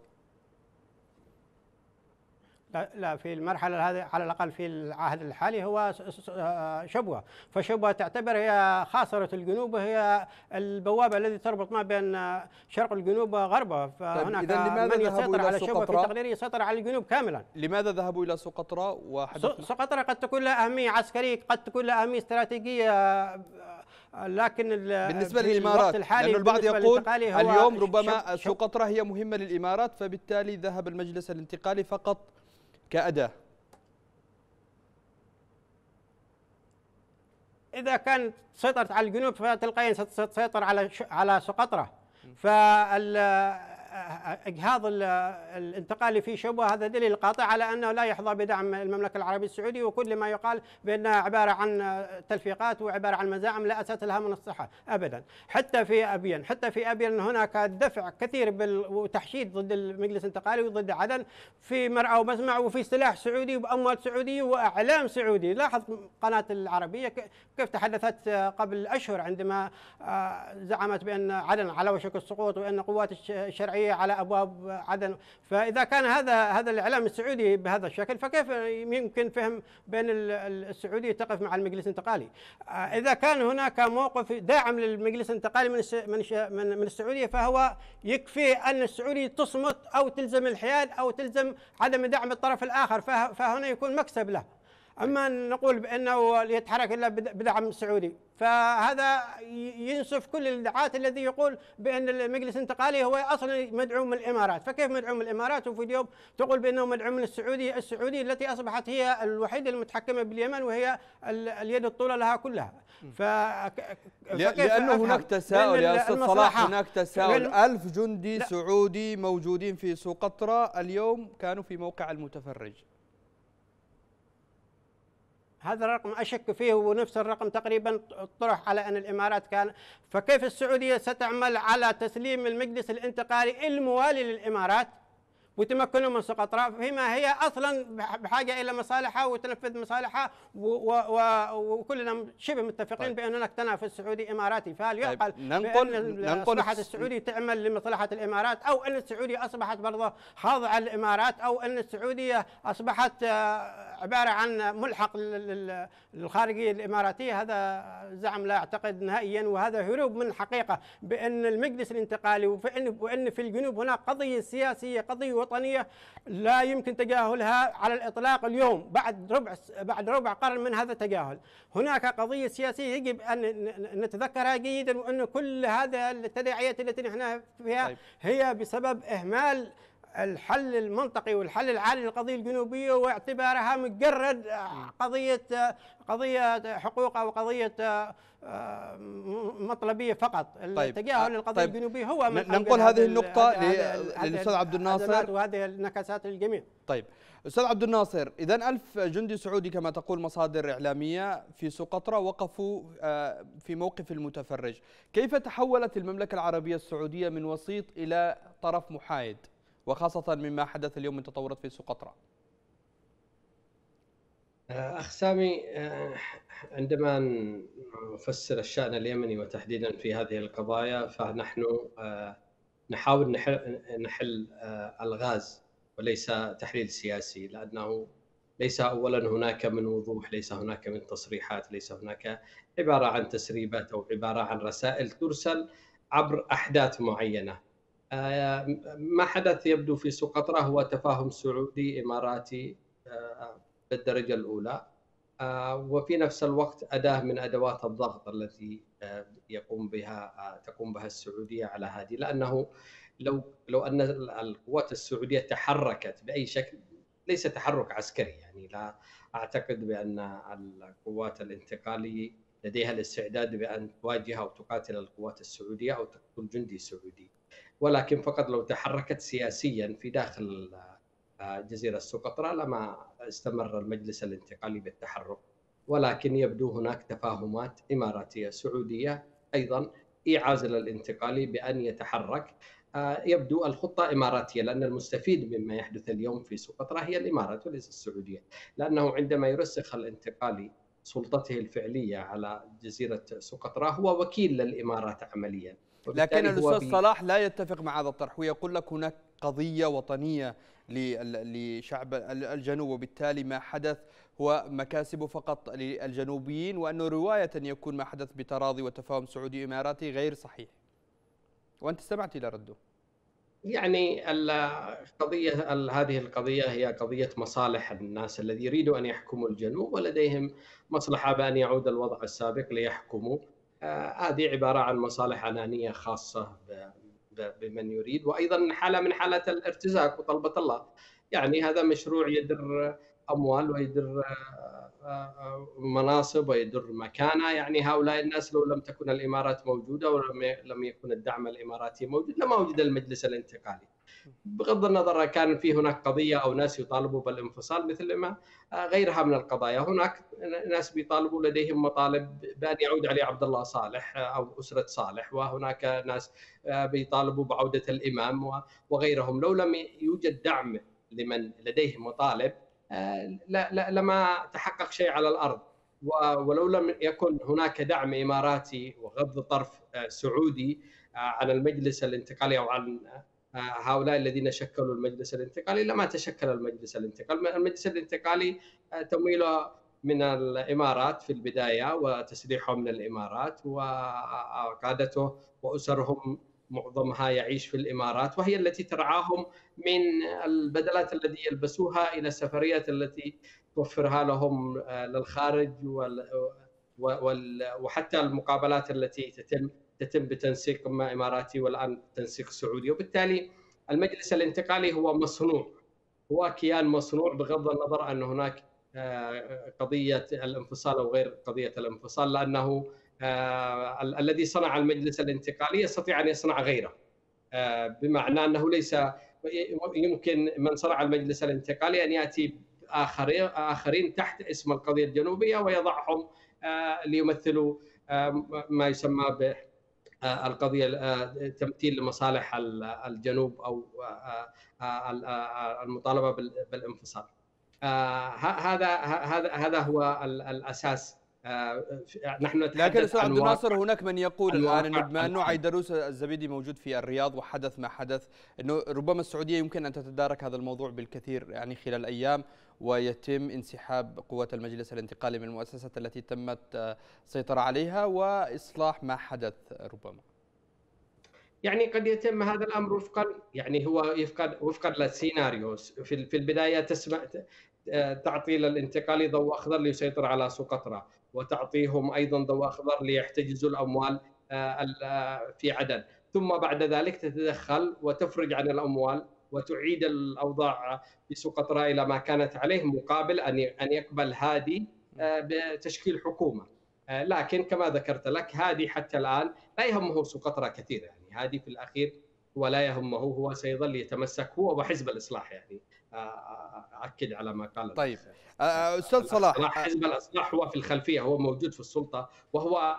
لا في المرحلة هذه على الأقل في العهد الحالي هو آه، شبوة فشبوة تعتبر هي خاصرة الجنوب وهي البوابة التي تربط ما بين آه، شرق الجنوب وغربه طيب، فهناك طيب من يسيطر على شبوة في تقديري يسيطر على الجنوب كاملا لماذا ذهبوا إلى سقطرى سقطرى قد تكون لها أهمية عسكرية قد تكون لها أهمية استراتيجية آه، لكن بالنسبه للامارات لأن البعض يقول اليوم ربما سقطرى هي مهمه للامارات فبالتالي ذهب المجلس الانتقالي فقط كأداة إذا كان سيطرت على الجنوب فتلقائيا ستسيطر على على سقطرة فال اجهاض الانتقالي في شبوه هذا دليل قاطع على انه لا يحظى بدعم المملكه العربيه السعوديه وكل ما يقال بانها عباره عن تلفيقات وعباره عن مزاعم لا اساس لها من الصحه ابدا حتى في ابين حتى في ابين هناك دفع كثير وتحشيد ضد المجلس الانتقالي وضد عدن في مرأة ومسمع وفي سلاح سعودي واموال سعوديه واعلام سعودي لاحظ قناه العربيه كيف تحدثت قبل اشهر عندما آه، زعمت بان عدن على وشك السقوط وان قوات الشرعيه على ابواب عدن فاذا كان هذا هذا الاعلام السعودي بهذا الشكل فكيف يمكن فهم بين السعوديه تقف مع المجلس الانتقالي آه، اذا كان هناك موقف داعم للمجلس الانتقالي من من من السعوديه فهو يكفي ان السعوديه تصمت او تلزم الحياد او تلزم عدم دعم الطرف الاخر فهنا يكون مكسب له اما نقول بانه يتحرك الا بدعم سعودي فهذا ينصف كل الادعاءات الذي يقول بأن المجلس الانتقالي هو أصلا مدعوم من الإمارات فكيف مدعوم من الإمارات وفي اليوم تقول بأنه مدعوم من السعودية السعودية التي أصبحت هي الوحيدة المتحكمة باليمن وهي اليد الطولة لها كلها ف... لأنه هناك تساؤل يا أستاذ صلاح هناك تساؤل ألف جندي لا. سعودي موجودين في سقطرى اليوم كانوا في موقع المتفرج هذا الرقم أشك فيه ونفس الرقم تقريبا طرح على أن الإمارات كان فكيف السعودية ستعمل على تسليم المجلس الانتقالي الموالي للإمارات وتمكنهم من سوق فيما هي أصلا بحاجة إلى مصالحها وتنفذ مصالحها وكلنا شبه متفقين طيب. بأن هناك تنافس سعودي إماراتي فهل يعقل طيب. ننقل ننقل أصبحت السعودي تعمل لمصلحة الإمارات أو أن السعودية أصبحت برضه خاضعة للإمارات أو أن السعودية أصبحت آه، عبارة عن ملحق للخارجية الإماراتية هذا زعم لا أعتقد نهائيا وهذا هروب من الحقيقة بأن المجلس الانتقالي وأن في الجنوب هناك قضية سياسية قضية الوطنيه لا يمكن تجاهلها على الاطلاق اليوم بعد ربع بعد ربع قرن من هذا التجاهل. هناك قضيه سياسيه يجب ان نتذكرها جيدا وان كل هذا التداعيات التي نحن فيها طيب. هي بسبب اهمال الحل المنطقي والحل العالي للقضية الجنوبية واعتبارها مجرد آه، قضية آه، قضية حقوق أو قضية آه، مطلبية فقط طيب. التجاهل للقضية طيب. الجنوبية هو من ننقل هذه النقطة للأستاذ عبد الناصر وهذه النكسات للجميع طيب أستاذ عبد الناصر إذا ألف جندي سعودي كما تقول مصادر إعلامية في سقطرى وقفوا في موقف المتفرج كيف تحولت المملكة العربية السعودية من وسيط إلى طرف محايد؟ وخاصة مما حدث اليوم من تطورات في سقطرى آه، أخ سامي آه، عندما نفسر الشأن اليمني وتحديدا في هذه القضايا فنحن آه، نحاول نحل, نحل الغاز وليس تحليل سياسي لأنه ليس اولا هناك من وضوح ليس هناك من تصريحات ليس هناك عباره عن تسريبات او عباره عن رسائل ترسل عبر احداث معينه آه، ما حدث يبدو في سقطرى هو تفاهم سعودي إماراتي آه، بالدرجة الأولى آه، وفي نفس الوقت أداة من أدوات الضغط التي يقوم بها تقوم بها السعودية على هذه لأنه لو لو أن القوات السعودية تحركت بأي شكل ليس تحرك عسكري يعني لا أعتقد بأن القوات الانتقالية لديها الاستعداد بأن تواجه أو تقاتل القوات السعودية أو تقتل جندي سعودي ولكن فقط لو تحركت سياسيا في داخل آه، جزيرة سقطرى لما استمر المجلس الانتقالي بالتحرك ولكن يبدو هناك تفاهمات إماراتية سعودية أيضا ايعاز للانتقالي بأن يتحرك آه، يبدو الخطة إماراتية لأن المستفيد مما يحدث اليوم في سقطرى هي الإمارات وليس السعودية لأنه عندما يرسخ الانتقالي سلطته الفعلية على جزيرة سقطرى هو وكيل للإمارات عمليا لكن الاستاذ صلاح لا يتفق مع هذا الطرح ويقول لك هناك قضيه وطنيه لشعب الجنوب وبالتالي ما حدث هو مكاسبه فقط للجنوبيين وانه روايه يكون ما حدث بتراضي وتفاهم سعودي اماراتي غير صحيح. وانت استمعت الى رده. يعني القضيه هذه القضيه هي قضيه مصالح الناس الذي يريدوا ان يحكموا الجنوب ولديهم مصلحه بان يعود الوضع السابق ليحكموا آه، هذه عباره عن مصالح انانيه خاصه بمن يريد وايضا حاله من حالات الارتزاق وطلبه الله يعني هذا مشروع يدر اموال ويدر آه، آه، مناصب ويدر مكانه يعني هؤلاء الناس لو لم تكن الامارات موجوده ولم لم يكن الدعم الاماراتي موجود لما وجد المجلس الانتقالي بغض النظر كان في هناك قضيه او ناس يطالبوا بالانفصال مثل ما آه، غيرها من القضايا، هناك ناس بيطالبوا لديهم مطالب بان يعود علي عبد الله صالح آه، او اسره صالح، وهناك ناس آه، بيطالبوا بعوده الامام وغيرهم، لو لم يوجد دعم لمن لديه مطالب لما تحقق شيء على الارض. ولو لم يكن هناك دعم اماراتي وغض طرف سعودي عن المجلس الانتقالي او عن هؤلاء الذين شكلوا المجلس الانتقالي لما تشكل المجلس الانتقالي المجلس الانتقالي آه، تمويله من الامارات في البدايه وتسليحه من الامارات وقادته واسرهم معظمها يعيش في الامارات وهي التي ترعاهم من البدلات التي يلبسوها الى السفريات التي توفرها لهم آه، للخارج وحتى المقابلات التي تتم تتم بتنسيق اما اماراتي والان تنسيق سعودي وبالتالي المجلس الانتقالي هو مصنوع هو كيان مصنوع بغض النظر ان هناك آه، قضيه الانفصال او غير قضيه الانفصال لانه آه، الذي صنع المجلس الانتقالي يستطيع ان يصنع غيره آه، بمعنى انه ليس يمكن من صنع المجلس الانتقالي ان ياتي اخرين اخرين تحت اسم القضيه الجنوبيه ويضعهم ليمثلوا ما يسمى آه، القضيه آه، تمثيل لمصالح الجنوب او آه، المطالبه بالانفصال هذا هذا هذا هو الاساس نحن لكن استاذ عبد الناصر هناك من يقول الان انه بما انه عيدروس الزبيدي موجود في الرياض وحدث ما حدث انه ربما السعوديه يمكن ان تتدارك هذا الموضوع بالكثير يعني خلال ايام ويتم انسحاب قوات المجلس الانتقالي من المؤسسة التي تمت السيطرة آه، عليها وإصلاح ما حدث ربما يعني قد يتم هذا الامر وفقا يعني هو وفقا وفقا للسيناريو في في البدايه تسمع آه، تعطيل الانتقال ضوء اخضر ليسيطر على سقطرى وتعطيهم ايضا ضوء اخضر ليحتجزوا الاموال آه، في عدن ثم بعد ذلك تتدخل وتفرج عن الاموال وتعيد الاوضاع في سقطرى الى ما كانت عليه مقابل ان ان يقبل هادي آه، بتشكيل حكومه آه، لكن كما ذكرت لك هادي حتى الان لا يهمه سوق قطرى كثير يعني هادي في الاخير هو لا يهمه هو سيظل يتمسك هو وحزب الاصلاح يعني اكد آه، على ما قال طيب استاذ صلاح حزب الاصلاح هو في الخلفيه هو موجود في السلطه وهو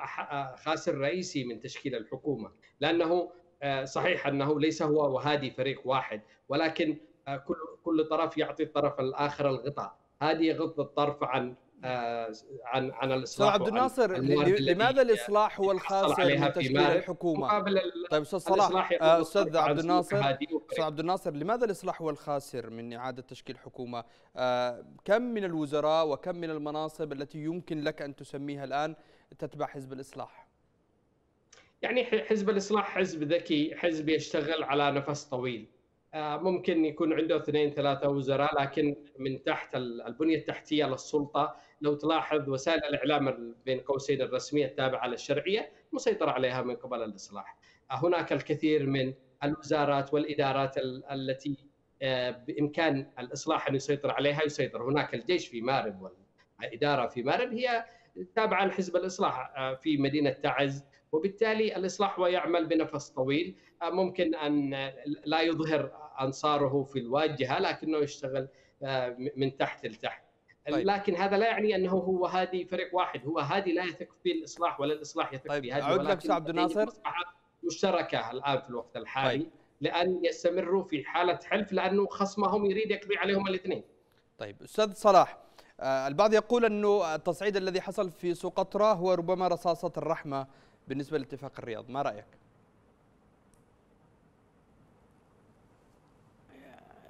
خاسر رئيسي من تشكيل الحكومه لانه آه، صحيح انه ليس هو وهادي فريق واحد ولكن آه، كل كل طرف يعطي الطرف الاخر الغطاء هذه غض الطرف عن آه، عن عن الاصلاح عبد الناصر لماذا الاصلاح هو الخاسر من تشكيل الحكومه؟ طيب استاذ صلاح استاذ عبد الناصر استاذ عبد الناصر لماذا الاصلاح هو الخاسر من اعاده تشكيل حكومه؟ كم من الوزراء وكم من المناصب التي يمكن لك ان تسميها الان تتبع حزب الاصلاح؟ يعني حزب الاصلاح حزب ذكي حزب يشتغل على نفس طويل آه، ممكن يكون عنده اثنين ثلاثة وزراء لكن من تحت البنية التحتية للسلطة لو تلاحظ وسائل الإعلام بين قوسين الرسمية التابعة للشرعية مسيطرة عليها من قبل الإصلاح آه، هناك الكثير من الوزارات والإدارات التي آه، بإمكان الإصلاح أن يسيطر عليها يسيطر هناك الجيش في مارب والإدارة في مارب هي تابعة لحزب الإصلاح في مدينة تعز وبالتالي الإصلاح ويعمل بنفس طويل آه، ممكن أن لا يظهر أنصاره في الواجهة لكنه يشتغل آه، من تحت لتحت طيب. لكن هذا لا يعني انه هو هادي فريق واحد هو هادي لا يثق في الاصلاح ولا الاصلاح يثق طيب. في هادي اعود لك عبد الناصر مشتركه الان في الوقت الحالي طيب. لان يستمروا في حاله حلف لانه خصمهم يريد يقضي عليهم الاثنين طيب استاذ صلاح آه، البعض يقول انه التصعيد الذي حصل في سقطرى هو ربما رصاصه الرحمه بالنسبه لاتفاق الرياض ما رايك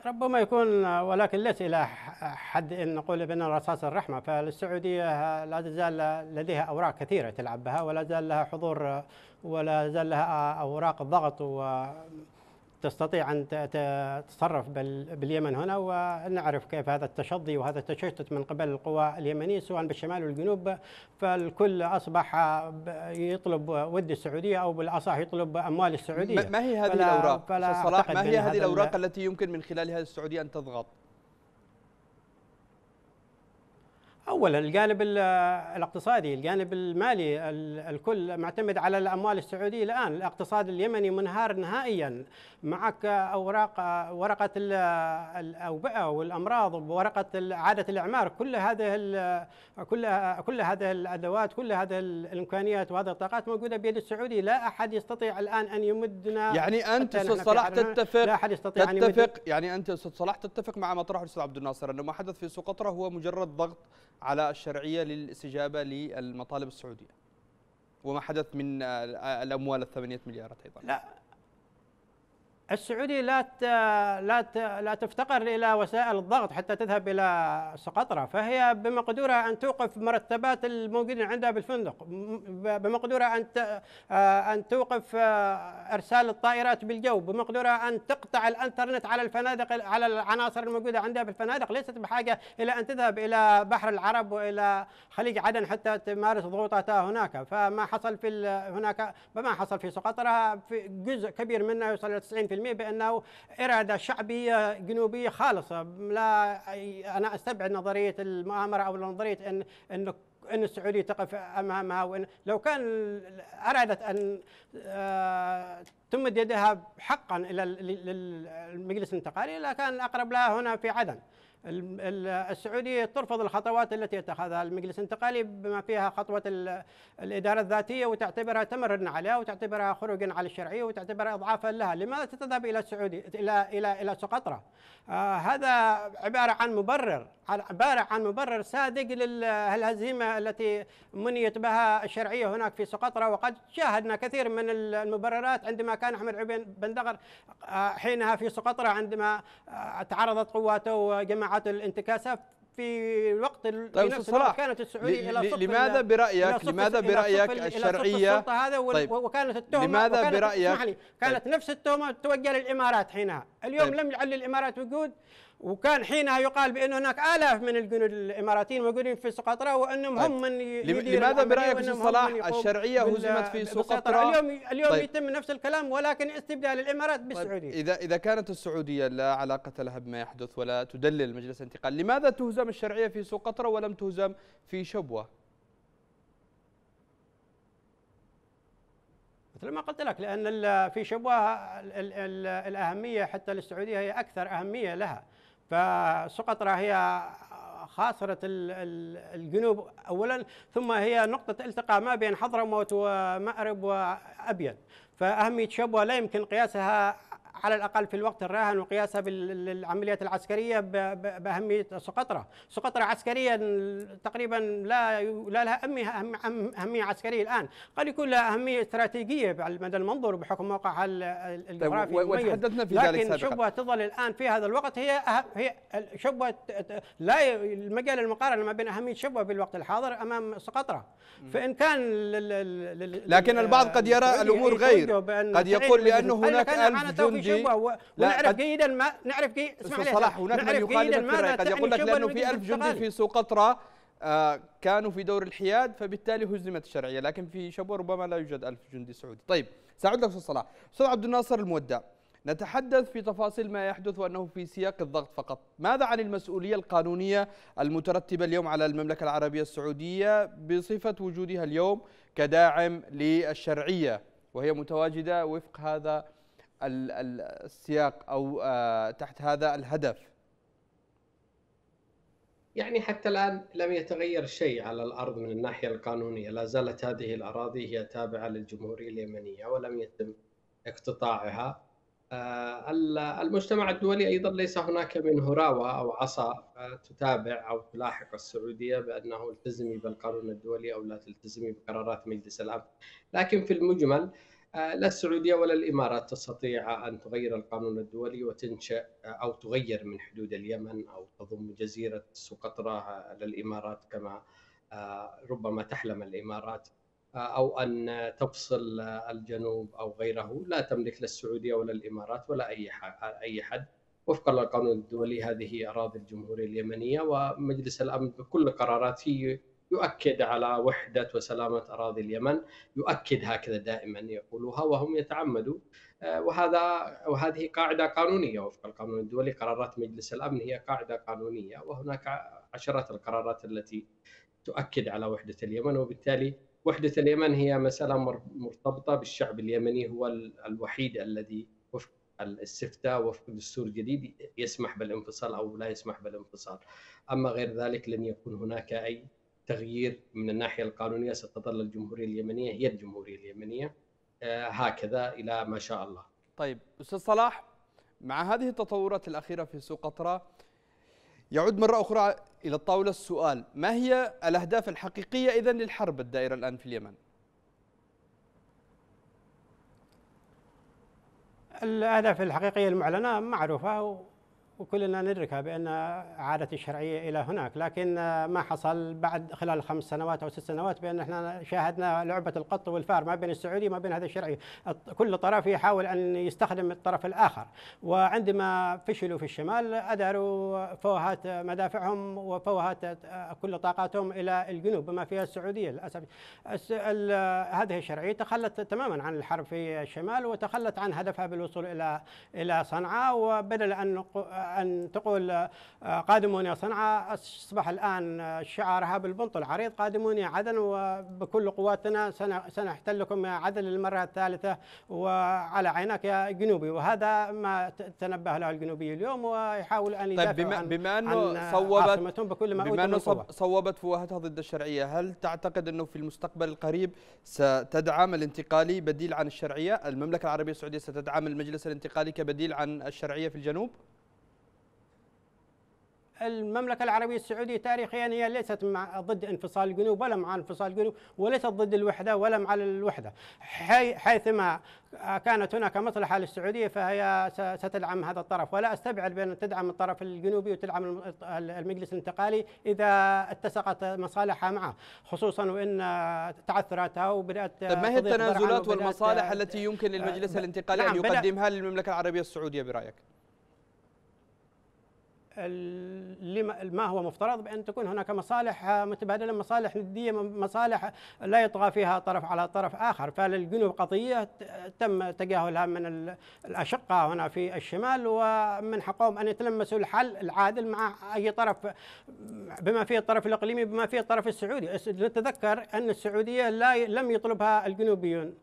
ربما يكون ولكن ليس الى حد ان نقول بان رصاص الرحمه فالسعوديه لا تزال لديها اوراق كثيره تلعب بها ولا زال لها حضور ولا زال لها اوراق ضغط و تستطيع أن تتصرف باليمن هنا ونعرف كيف هذا التشظي وهذا التشتت من قبل القوى اليمنية سواء بالشمال والجنوب فالكل أصبح يطلب ود السعودية أو بالأصح يطلب أموال السعودية ما هي هذه الأوراق؟ فلا صلاح ما هي هذه الأوراق التي يمكن من خلالها السعودية أن تضغط؟ اولا الجانب الاقتصادي الجانب المالي الكل معتمد على الاموال السعوديه الان الاقتصاد اليمني منهار نهائيا معك اوراق ورقه الاوبئه والامراض وورقه اعاده الاعمار كل هذه كل كل هذه الادوات كل هذه الامكانيات وهذه الطاقات موجوده بيد السعودي لا احد يستطيع الان ان يمدنا يعني انت استاذ صلاح تتفق لا احد يستطيع تتفق أن يمد يعني انت استاذ صلاح تتفق مع ما طرحه الاستاذ عبد الناصر انه ما حدث في سقطرى هو مجرد ضغط على الشرعيه للاستجابه للمطالب السعوديه وما حدث من آه، الاموال الثمانية مليارات ايضا لا السعودية لا ت... لا ت... لا تفتقر إلى وسائل الضغط حتى تذهب إلى سقطرى فهي بمقدورها أن توقف مرتبات الموجودين عندها بالفندق بمقدورها أن ت... آه، أن توقف آه، إرسال الطائرات بالجو بمقدورها أن تقطع الإنترنت على الفنادق على العناصر الموجودة عندها بالفنادق ليست بحاجة إلى أن تذهب إلى بحر العرب وإلى خليج عدن حتى تمارس ضغوطاتها هناك فما حصل في ال... هناك فما حصل في سقطرى في جزء كبير منه يوصل إلى 90% بانه اراده شعبيه جنوبيه خالصه لا انا استبعد نظريه المؤامره او نظريه ان ان ان السعوديه تقف امامها وإن لو كان ارادت ان آه، تمد يدها حقا الى المجلس الانتقالي لكان اقرب لها هنا في عدن. السعودية ترفض الخطوات التي اتخذها المجلس الانتقالي بما فيها خطوة الإدارة الذاتية وتعتبرها تمرد عليها وتعتبرها خروجا على الشرعية وتعتبرها إضعافا لها لماذا تذهب إلى السعودية إلى إلى إلى سقطرى آه هذا عبارة عن مبرر عبارة عن مبرر صادق للهزيمة التي منيت بها الشرعية هناك في سقطرى وقد شاهدنا كثير من المبررات عندما كان أحمد عبين بندغر آه، حينها في سقطرى عندما آه، تعرضت قواته وجماعة جماعات الانتكاسه في الوقت طيب في نفس الوقت كانت السعوديه الى صفر لماذا برأيك لماذا برأيك الشرعيه هذا طيب وكانت التهمه لماذا وكانت برأيك كانت طيب نفس التهمه توجه للامارات حينها اليوم طيب لم يعل الامارات وجود وكان حينها يقال بأن هناك آلاف من الجنود الإماراتيين موجودين في سقطرة طيب. وأنهم هم من لماذا برأيك في الصلاح الشرعية هزمت في سقطرة اليوم اليوم طيب. يتم نفس الكلام ولكن استبدال الإمارات بالسعودية طيب. إذا إذا كانت السعودية لا علاقة لها بما يحدث ولا تدلل مجلس الانتقال لماذا تهزم الشرعية في سقطرة ولم تهزم في شبوة؟ مثل ما قلت لك لان في شبوه الاهميه حتى للسعوديه هي اكثر اهميه لها فسقطرى هي خاصرة الجنوب أولا ثم هي نقطة التقاء ما بين حضرموت ومأرب وأبين فأهمية شبوة لا يمكن قياسها على الاقل في الوقت الراهن وقياسها بالعمليات العسكريه باهميه سقطرى، سقطرى عسكريا تقريبا لا لا لها اهميه اهميه عسكريه الان، قد يكون لها اهميه استراتيجيه على المدى المنظور بحكم موقعها طيب، الجغرافي وتحدثنا في ذلك لكن شبوه تظل الان في هذا الوقت هي أه-, هي شبوه لا المجال المقارنه ما بين اهميه شبوه في الوقت الحاضر امام سقطرى، فان كان لكن البعض قد يرى الامور غير قد يقول لانه هناك ألف جندي شبهه ونعرف جيدا ما نعرف جيدا اسمع صلاح هناك من يقال في قد يقول لك لأنه في ألف جندي في سوق قطرة آه كانوا في دور الحياد فبالتالي هزمت الشرعية لكن في شبوة ربما لا يوجد ألف جندي سعودي طيب سأعود لك أستاذ صلاح أستاذ عبد الناصر المودع نتحدث في تفاصيل ما يحدث وأنه في سياق الضغط فقط ماذا عن المسؤولية القانونية المترتبة اليوم على المملكة العربية السعودية بصفة وجودها اليوم كداعم للشرعية وهي متواجدة وفق هذا السياق او آه، تحت هذا الهدف؟ يعني حتى الان لم يتغير شيء على الارض من الناحيه القانونيه، لا زالت هذه الاراضي هي تابعه للجمهوريه اليمنيه ولم يتم اقتطاعها. آه، المجتمع الدولي ايضا ليس هناك من هراوه او عصا آه، تتابع او تلاحق السعوديه بانه التزمي بالقانون الدولي او لا تلتزمي بقرارات مجلس الامن، لكن في المجمل آه، لا السعوديه ولا الامارات تستطيع ان تغير القانون الدولي وتنشا آه، او تغير من حدود اليمن او تضم جزيره سقطرى آه، للامارات كما ربما تحلم الامارات او ان تفصل الجنوب او غيره لا تملك لا السعوديه ولا الامارات ولا اي اي حد وفقا للقانون الدولي هذه اراضي الجمهوريه اليمنيه ومجلس الامن بكل قراراته يؤكد على وحدة وسلامة أراضي اليمن يؤكد هكذا دائما يقولها وهم يتعمدوا آه، وهذا وهذه قاعدة قانونية وفق القانون الدولي قرارات مجلس الأمن هي قاعدة قانونية وهناك عشرات القرارات التي تؤكد على وحدة اليمن وبالتالي وحدة اليمن هي مسألة مرتبطة بالشعب اليمني هو الوحيد الذي وفق الاستفتاء وفق دستور جديد يسمح بالانفصال أو لا يسمح بالانفصال أما غير ذلك لن يكون هناك أي تغيير من الناحيه القانونيه ستظل الجمهوريه اليمنيه هي الجمهوريه اليمنيه آه، هكذا الى ما شاء الله. طيب استاذ صلاح مع هذه التطورات الاخيره في سوق قطره يعود مره اخرى الى الطاوله السؤال ما هي الاهداف الحقيقيه اذا للحرب الدائره الان في اليمن؟ الاهداف الحقيقيه المعلنه معروفه وكلنا ندركها بأن عادت الشرعية إلى هناك لكن ما حصل بعد خلال خمس سنوات أو ست سنوات بأن احنا شاهدنا لعبة القط والفار ما بين السعودي ما بين هذا الشرعي كل طرف يحاول أن يستخدم الطرف الآخر وعندما فشلوا في الشمال أداروا فوهات مدافعهم وفوهات كل طاقاتهم إلى الجنوب بما فيها السعودية للأسف هذه الشرعية تخلت تماما عن الحرب في الشمال وتخلت عن هدفها بالوصول إلى إلى صنعاء وبدل أن أن تقول آه، قادمون يا صنعاء أصبح الآن آه، شعارها بالبنط العريض قادمون يا عدن وبكل قواتنا سنحتلكم يا عدن للمرة الثالثة وعلى عينك يا جنوبي وهذا ما تنبه له الجنوبي اليوم ويحاول أن طيب، يدافع طيب بما, عن بما أنه آه، صوبت بكل ما بما أنه صوبت فوهتها ضد الشرعية هل تعتقد أنه في المستقبل القريب ستدعم الانتقالي بديل عن الشرعية المملكة العربية السعودية ستدعم المجلس الانتقالي كبديل عن الشرعية في الجنوب؟ المملكة العربية السعودية تاريخيا هي ليست مع ضد انفصال الجنوب ولا مع انفصال الجنوب وليست ضد الوحدة ولا مع الوحدة حي حيثما كانت هناك مصلحة للسعودية فهي ستدعم هذا الطرف ولا أستبعد بأن تدعم الطرف الجنوبي وتدعم المجلس الانتقالي إذا اتسقت مصالحها معه خصوصا وإن تعثراتها وبدأت طيب ما هي التنازلات والمصالح التي يمكن للمجلس آه، الانتقالي نعم أن يقدمها للمملكة العربية السعودية برأيك؟ ما هو مفترض بأن تكون هناك مصالح آه، متبادلة مصالح ندية مصالح لا يطغى فيها طرف على طرف آخر فالجنوب قضية تم تجاهلها من الاشقاء هنا في الشمال ومن حقهم أن يتلمسوا الحل العادل مع أي طرف بما فيه الطرف الإقليمي بما فيه الطرف السعودي نتذكر أن السعودية لا لم يطلبها الجنوبيون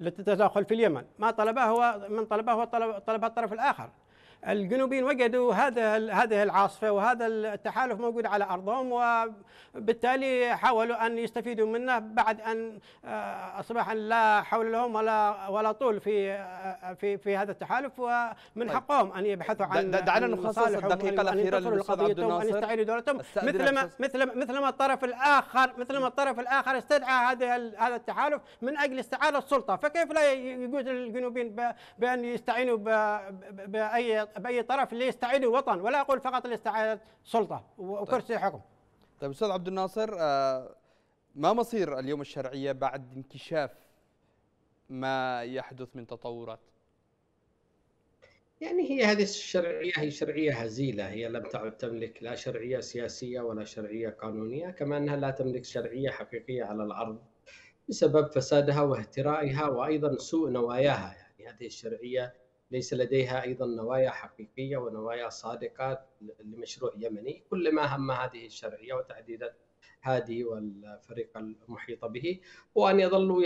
للتدخل في اليمن ما طلبه هو من طلبه هو طلبها الطرف الآخر الجنوبيين وجدوا هذا هذه العاصفه وهذا التحالف موجود على ارضهم وبالتالي حاولوا ان يستفيدوا منه بعد ان آه، اصبح لا حول لهم ولا ولا طول في آه، في في هذا التحالف ومن طيب. حقهم ان يبحثوا عن دعنا نخصص الدقيقه الاخيره الناصر ان يستعيدوا دولتهم مثل ما مثل مثل ما الطرف الاخر مثل ما الطرف الاخر استدعى هذا هذا التحالف من اجل استعاده السلطه فكيف لا يجوز للجنوبيين بان يستعينوا باي باي طرف اللي يستعيد الوطن ولا اقول فقط لاستعاده سلطه وكرسي طيب. حكم. طيب استاذ عبد الناصر آه، ما مصير اليوم الشرعيه بعد انكشاف ما يحدث من تطورات؟ يعني هي هذه الشرعيه هي شرعيه هزيله هي لم تعد تملك لا شرعيه سياسيه ولا شرعيه قانونيه كما انها لا تملك شرعيه حقيقيه على الارض بسبب فسادها واهترائها وايضا سوء نواياها يعني هذه الشرعيه ليس لديها ايضا نوايا حقيقيه ونوايا صادقه لمشروع يمني كل ما هم هذه الشرعيه وتحديدا هادي والفريق المحيط به هو ان يظلوا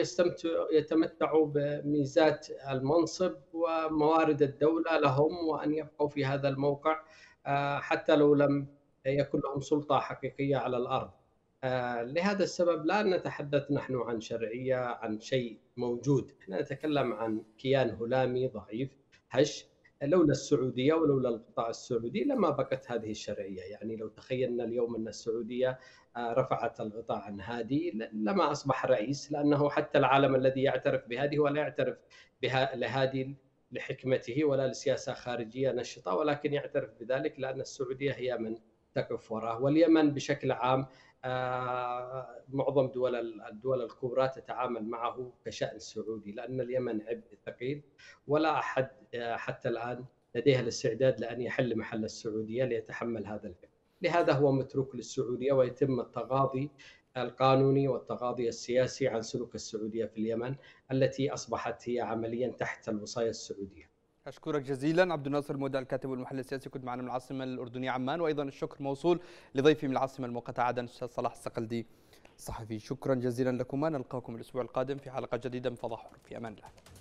يتمتعوا بميزات المنصب وموارد الدوله لهم وان يبقوا في هذا الموقع آه، حتى لو لم يكن لهم سلطه حقيقيه على الارض. آه، لهذا السبب لا نتحدث نحن عن شرعيه عن شيء موجود، احنا نتكلم عن كيان هلامي ضعيف هش لولا السعوديه ولولا القطاع السعودي لما بقت هذه الشرعيه، يعني لو تخيلنا اليوم ان السعوديه آه، رفعت الغطاء عن هادي لما اصبح رئيس لانه حتى العالم الذي يعترف بهذه ولا يعترف بها لهذه لحكمته ولا لسياسه خارجيه نشطه ولكن يعترف بذلك لان السعوديه هي من تقف وراه واليمن بشكل عام آه، معظم دول الدول الكبرى تتعامل معه كشأن سعودي لأن اليمن عبء ثقيل ولا أحد آه، حتى الآن لديها الاستعداد لأن يحل محل السعودية ليتحمل هذا العبء لهذا هو متروك للسعودية ويتم التغاضي القانوني والتغاضي السياسي عن سلوك السعودية في اليمن التي أصبحت هي عمليا تحت الوصاية السعودية أشكرك جزيلا عبد الناصر المودع الكاتب والمحلل السياسي كنت معنا من العاصمة الأردنية عمان وأيضا الشكر موصول لضيفي من العاصمة المؤقتة عدن الأستاذ صلاح الصقلدي الصحفي شكرا جزيلا لكما نلقاكم الأسبوع القادم في حلقة جديدة من فضاء حر في أمان الله